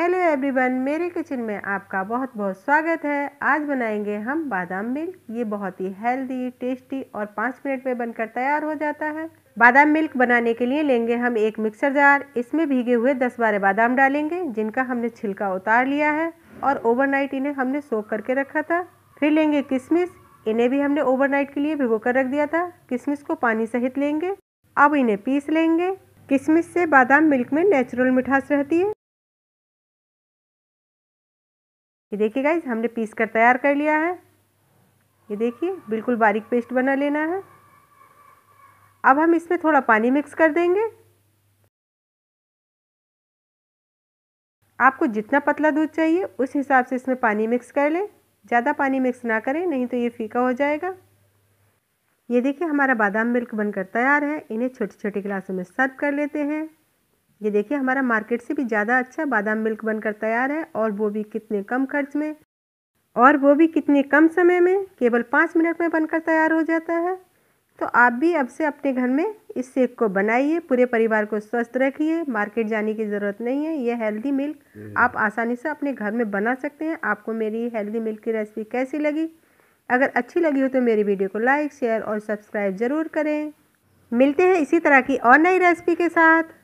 Hello everyone मेरे kitchen में आपका बहुत बहुत स्वागत है आज बनाएंगे हम बादाम मिल्क ये बहुत ही हेल्दी टेस्टी और पाँच मिनट में बनकर तैयार हो जाता है बादाम मिल्क बनाने के लिए लेंगे हम एक मिक्सर जार इसमें भीगे हुए दस बारह बादाम डालेंगे जिनका हमने छिलका उतार लिया है और ओवरनाइट इन्हें हमने सोख करके रखा था फिर लेंगे किशमिश इन्हें भी हमने ओवरनाइट के लिए भिगो कर रख दिया था किशमिश को पानी सहित लेंगे अब इन्हें पीस लेंगे किशमिश से बादाम मिल्क में नेचुरल मिठास रहती है ये देखिए गाइज हमने पीस कर तैयार कर लिया है ये देखिए बिल्कुल बारीक पेस्ट बना लेना है अब हम इसमें थोड़ा पानी मिक्स कर देंगे आपको जितना पतला दूध चाहिए उस हिसाब से इसमें पानी मिक्स कर लें ज़्यादा पानी मिक्स ना करें नहीं तो ये फीका हो जाएगा ये देखिए हमारा बादाम मिल्क बनकर तैयार है इन्हें छोटे छोटे गिलासों में सर्व कर लेते हैं ये देखिए हमारा मार्केट से भी ज़्यादा अच्छा बादाम मिल्क बनकर तैयार है और वो भी कितने कम खर्च में और वो भी कितने कम समय में केवल पाँच मिनट में बनकर तैयार हो जाता है तो आप भी अब से अपने घर में इस शेक को बनाइए पूरे परिवार को स्वस्थ रखिए मार्केट जाने की ज़रूरत नहीं है यह हेल्दी मिल्क हम्म। आप आसानी से अपने घर में बना सकते हैं आपको मेरी हेल्दी मिल्क की रेसिपी कैसी लगी अगर अच्छी लगी हो तो मेरी वीडियो को लाइक शेयर और सब्सक्राइब ज़रूर करें मिलते हैं इसी तरह की और नई रेसिपी के साथ